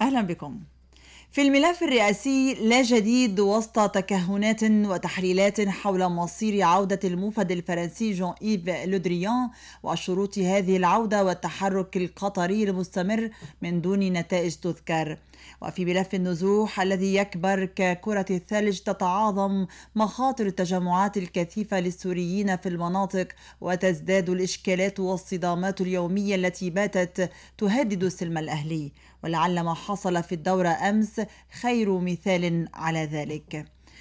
أهلا بكم في الملف الرئاسي لا جديد وسط تكهنات وتحليلات حول مصير عودة الموفد الفرنسي جون إيف لودريان وشروط هذه العودة والتحرك القطري المستمر من دون نتائج تذكر وفي ملف النزوح الذي يكبر ككرة الثلج تتعاظم مخاطر التجمعات الكثيفة للسوريين في المناطق وتزداد الإشكالات والصدامات اليومية التي باتت تهدد السلم الأهلي ولعل ما حصل في الدورة أمس خير مثال على ذلك